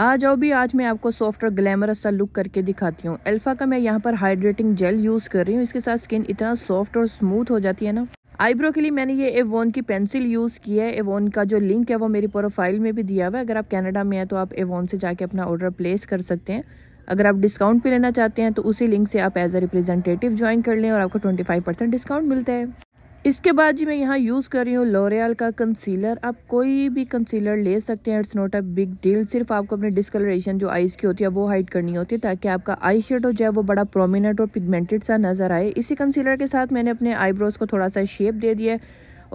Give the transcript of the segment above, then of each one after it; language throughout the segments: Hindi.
आ जाओ भी आज मैं आपको सॉफ्ट और ग्लैमरस सा लुक करके दिखाती हूँ अल्फ़ा का मैं यहाँ पर हाइड्रेटिंग जेल यूज़ कर रही हूँ इसके साथ स्किन इतना सॉफ्ट और स्मूथ हो जाती है ना आईब्रो के लिए मैंने ये एवोन की पेंसिल यूज़ की है एवोन का जो लिंक है वो मेरी प्रोफाइल में भी दिया हुआ है अगर आप कैनेडा में हैं तो आप एवोन से जाके अपना ऑर्डर प्लेस कर सकते हैं अगर आप डिस्काउंट भी लेना चाहते हैं तो उसी लिंक से आप एज ए रिप्रेजेंटेटिव ज्वाइन कर लें और आपको फाइव परसेंट डिस्काउंट मिलता है इसके बाद जी मैं यहाँ यूज़ कर रही हूँ लोरियल का कंसीलर आप कोई भी कंसीलर ले सकते हैं it's not a big deal सिर्फ आपको अपने डिस्कलरेशन जो आइज़ की होती है वो हाइड करनी होती है ताकि आपका आई शेड हो जाए वो बड़ा प्रोमिनेंट और पिगमेंटेड सा नज़र आए इसी कंसीलर के साथ मैंने अपने आईब्रोज़ को थोड़ा सा शेप दे दिया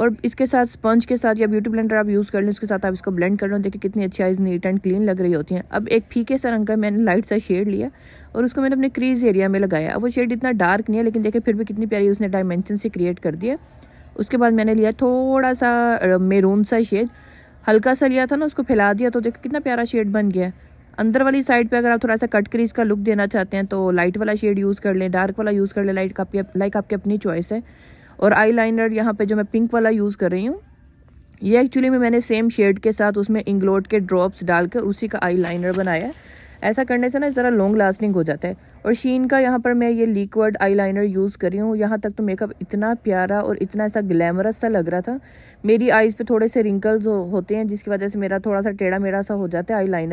और इसके साथ स्पंज के साथ या ब्यूटी ब्लेंडर आप यूज़ कर लें उसके साथ आप इसको ब्लेंड कर लो देखिए कितनी अच्छी आइज़ नीट एंड क्लीन लग रही होती हैं अब एक फीके सा रंग का मैंने लाइट सा शेड लिया और उसको मैंने अपने क्रीज एरिया में लगाया वो शेड इतना डार्क नहीं है लेकिन देखिए फिर भी कितनी प्यारी उसने डायमेंशन से क्रिएट कर दिया उसके बाद मैंने लिया थोड़ा सा मेरून सा शेड हल्का सा लिया था ना उसको फैला दिया तो देखो कितना प्यारा शेड बन गया है अंदर वाली साइड पे अगर आप थोड़ा सा कट क्रीज का लुक देना चाहते हैं तो लाइट वाला शेड यूज़ कर लें डार्क वाला यूज़ कर लें लाइट आपकी लाइक आपकी अपनी चॉइस है और आई लाइनर यहाँ पर जो मैं पिंक वाला यूज़ कर रही हूँ ये एक्चुअली में मैंने सेम शेड के साथ उसमें इंग्लोड के ड्रॉप्स डालकर उसी का आई लाइनर बनाया ऐसा करने से ना ज़रा लॉन्ग लास्टिंग हो जाता है और शीन का यहाँ पर मैं ये लिक्विड आईलाइनर यूज़ करी हूँ यहाँ तक तो मेकअप इतना प्यारा और इतना ऐसा ग्लैमरस सा लग रहा था मेरी आईज पे थोड़े से रिंकल्स हो, होते हैं जिसकी वजह से मेरा थोड़ा सा टेढ़ा मेढ़ा सा हो जाता है आई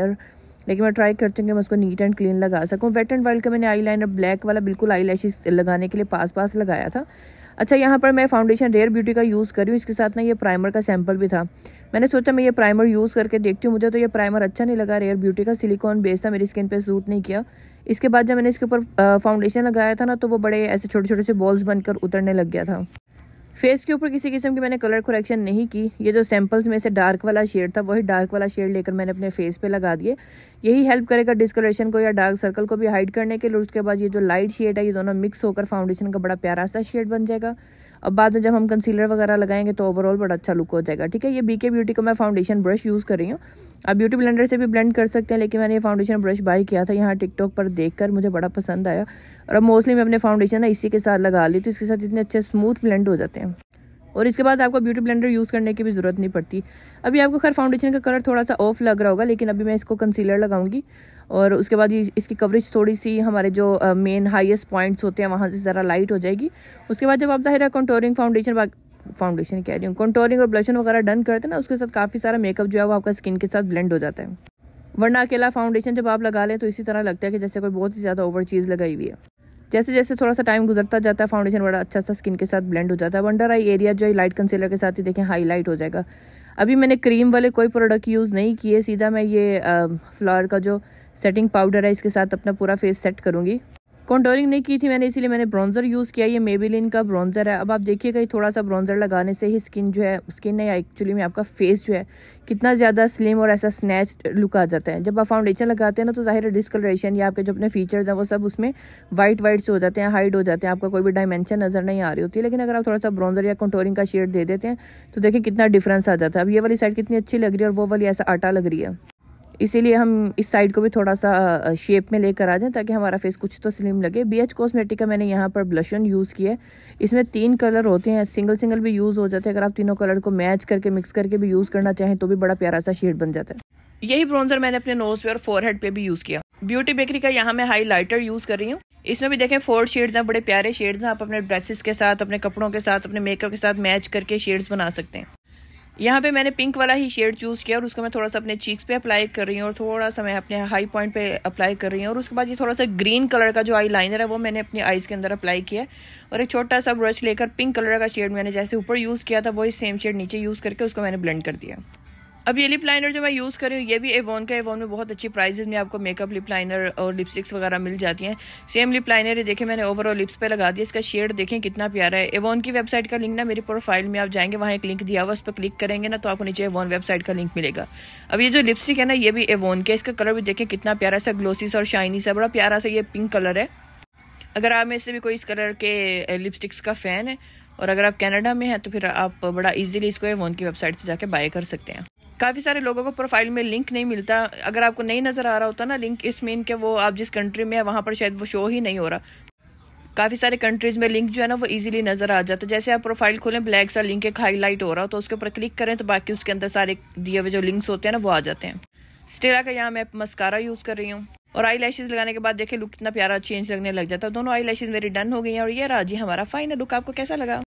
लेकिन मैं ट्राई करती हूँ कि मैं उसको नीट एंड क्लीन लगा सकूँ वेट एंड वाइल्ड का मैंने आई लाइनर ब्लैक वाला बिल्कुल आई लगाने के लिए पास पास लगाया था अच्छा यहाँ पर मैं फाउंडेशन रेयर ब्यूटी का यूज़ कर रही हूँ इसके साथ ना ये प्राइमर का सैम्पल भी था मैंने सोचा मैं ये प्राइमर यूज़ करके देखती हूँ मुझे तो ये प्राइमर अच्छा नहीं लगा रेयर ब्यूटी का सिलिकॉन बेस था मेरी स्किन पर सूट नहीं किया इसके बाद जब मैंने इसके ऊपर फाउंडेशन लगाया था ना तो वो बड़े ऐसे छोटे छोटे से बॉल्स बनकर उतरने लग गया था फेस के ऊपर किसी किस्म की मैंने कलर कुरेक्शन नहीं की ये जो सैम्पल्स में से डार्क वाला शेड था वही डार्क वाला शेड लेकर मैंने अपने फेस पे लगा दिए यही हेल्प करेगा डिस्कलरेशन को या डार्क सर्कल को भी हाइड करने के लिए उसके बाद ये जो लाइट शेड है ये दोनों मिक्स होकर फाउंडेशन का बड़ा प्यारा सा शेड बन जाएगा और बाद में जब हम कंसीलर वगैरह लगाएंगे तो ओवरऑल बड़ा अच्छा लुक हो जाएगा ठीक है ये बीके ब्यूटी का मैं फाउंडेशन ब्रश यूज़ कर रही हूँ आप ब्यूटी ब्लेंडर से भी ब्लेंड कर सकते हैं लेकिन मैंने ये फाउंडेशन ब्रश बाई किया था यहाँ टिकटॉक पर देखकर मुझे बड़ा पसंद आया और अब मोस्टली मैं अपने फाउंडेशन ना इसी के साथ लगा ली तो इसके साथ इतने अच्छे स्मूथ ब्लेंड हो जाते हैं और इसके बाद आपको ब्यूटी ब्लेंडर यूज़ करने की भी ज़रूरत नहीं पड़ती अभी आपको खैर फाउंडेशन का कलर थोड़ा सा ऑफ लग रहा होगा लेकिन अभी मैं इसको कंसीलर लगाऊंगी और उसके बाद इसकी कवरेज थोड़ी सी हमारे जो मेन हाईएस्ट पॉइंट्स होते हैं वहाँ से ज़रा लाइट हो जाएगी उसके बाद जब आप ज़ाहिर कंटोरिंग फाउंडेशन फाउंडेशन कह रही हूँ कंटोरिंग और ब्लशन वगैरह डन करते हैं ना उसके साथ काफ़ी सारा मेकअप जो है वो आपका स्किन के साथ ब्लेंड हो जाता है वरना अकेला फाउंडेशन जब आप लगा लें तो इसी तरह लगता है कि जैसे कोई बहुत ही ज़्यादा ओवर चीज़ लगाई हुई है जैसे जैसे थोड़ा सा टाइम गुजरता जाता है फाउंडेशन बड़ा अच्छा सा स्किन के साथ ब्लेंड हो जाता है अंडर आई एरिया जो है लाइट कंसीलर के साथ ही देखें हाईलाइट हो जाएगा अभी मैंने क्रीम वाले कोई प्रोडक्ट यूज़ नहीं किए सीधा मैं ये फ्लावर का जो सेटिंग पाउडर है इसके साथ अपना पूरा फेस सेट करूँगी कॉन्टोरिंग नहीं की थी मैंने इसीलिए मैंने ब्रॉन्ज़र यूज़ किया ये मेबेलिन का ब्रॉन्ज़र है अब आप देखिए कहीं थोड़ा सा ब्रॉन्ज़र लगाने से ही स्किन जो है स्किन है एक्चुअली में आपका फेस जो है कितना ज़्यादा स्लिम और ऐसा स्नैच लुक आ जाता है जब आप फाउंडेशन लगाते हैं ना तो ज़ाहिर डिस्कलरेशन या आपके जो अपने फीचर्स हैं वो सब उसमें वाइट वाइट से हो जाते हैं हाइड हो जाते हैं आपका कोई भी डायमेंशन नज़र नहीं आ रही होती लेकिन अगर आप थोड़ा सा ब्रॉन्ज़र या कॉन्टोरिंग का शेड दे देते हैं तो देखिए कितना डिफरेंस आ जाता है अब ये वाली साइड कितनी अच्छी लग रही है और वो वाली ऐसा आटा लग रही है इसीलिए हम इस साइड को भी थोड़ा सा शेप में लेकर आ जाएं ताकि हमारा फेस कुछ तो स्लिम लगे बी एच कॉस्मेटिक का मैंने यहाँ पर ब्लशन यूज़ किया है इसमें तीन कलर होते हैं सिंगल सिंगल भी यूज़ हो जाते हैं अगर आप तीनों कलर को मैच करके मिक्स करके भी यूज़ करना चाहें तो भी बड़ा प्यारा सा शेड बन जाता है यही ब्रोंजर मैंने अपने नोज पे और फोरहेड पे भी यूज़ किया ब्यूटी बेकरी का यहाँ मैं हाईलाइटर यूज़ कर रही हूँ इसमें भी देखें फोर शेड्स हैं बड़े प्यारे शेड्स हैं आप अपने ड्रेसेस के साथ अपने कपड़ों के साथ अपने मेकअप के साथ मैच करके शेड्स बना सकते हैं यहाँ पे मैंने पिंक वाला ही शेड चूज़ किया और उसको मैं थोड़ा सा अपने चीक्स पे अप्लाई कर रही हूँ और थोड़ा सा मैं अपने हाई पॉइंट पे अप्लाई कर रही हूँ और उसके बाद ये थोड़ा सा ग्रीन कलर का जो आई लाइनर है वो मैंने अपने आइज़ के अंदर अप्लाई किया और एक छोटा सा ब्रश लेकर पिंक कलर का शेड मैंने जैसे ऊपर यूज़ किया था वही सेम शेड नीचे यूज़ करके उसको मैंने ब्लेंड कर दिया अब ये लिप लाइनर जो मैं यूज़ कर रही हूँ ये भी एवोन का एवोन में बहुत अच्छी प्राइजेज में आपको मेकअप लिप लाइनर और लिपस्टिक्स वगैरह मिल जाती हैं सेम लिप लाइनर ये देखें मैंने ओवरऑल लिप्स पे लगा दिया इसका शेड देखें कितना प्यारा है एवोन की वेबसाइट का लिंक ना मेरी प्रोफाइल में आप जाएंगे वहाँ एक लिंक दिया हुआ उस पर क्लिक करेंगे ना तो आपको नीचे एवोन वेबसाइट का लिंक मिलेगा अब ये जो लिपस्टिक है ना ये भी एवोन के इसका कलर भी देखें कितना प्यारा सा ग्लोसिस और शाइनी सा बड़ा प्यारा सा ये पिंक कलर है अगर आप में से भी कोई इस कलर के लिपस्टिक्स का फ़ैन है और अगर आप कनाडा में हैं तो फिर आप बड़ा इजीली इसको एवोन की वेबसाइट से जाके बाय कर सकते हैं काफ़ी सारे लोगों को प्रोफाइल में लिंक नहीं मिलता अगर आपको नहीं नज़र आ रहा होता ना लिंक इस मीन के वो आप जिस कंट्री में है वहाँ पर शायद वो शो ही नहीं हो रहा काफ़ी सारे कंट्रीज़ में लिंक जो है ना वो इजीली नज़र आ जाता है जैसे आप प्रोफाइल खोलें ब्लैक सा लिंक एक हाईलाइट हो रहा हो तो उसके ऊपर क्लिक करें तो बाकी उसके अंदर सारे दिए हुए जो लिंक्स होते हैं ना वो आ जाते हैं स्टेला का यहाँ मैं मस्कारा यूज़ कर रही हूँ और आई लैशेज़ लगाने के बाद देखिए लुक इतना प्यारा चेंज लगने लग जाता है दोनों आई लैशेज़ मेरी डन हो गई हैं और ये राजी हमारा फाइनल लुक आपको कैसा लगा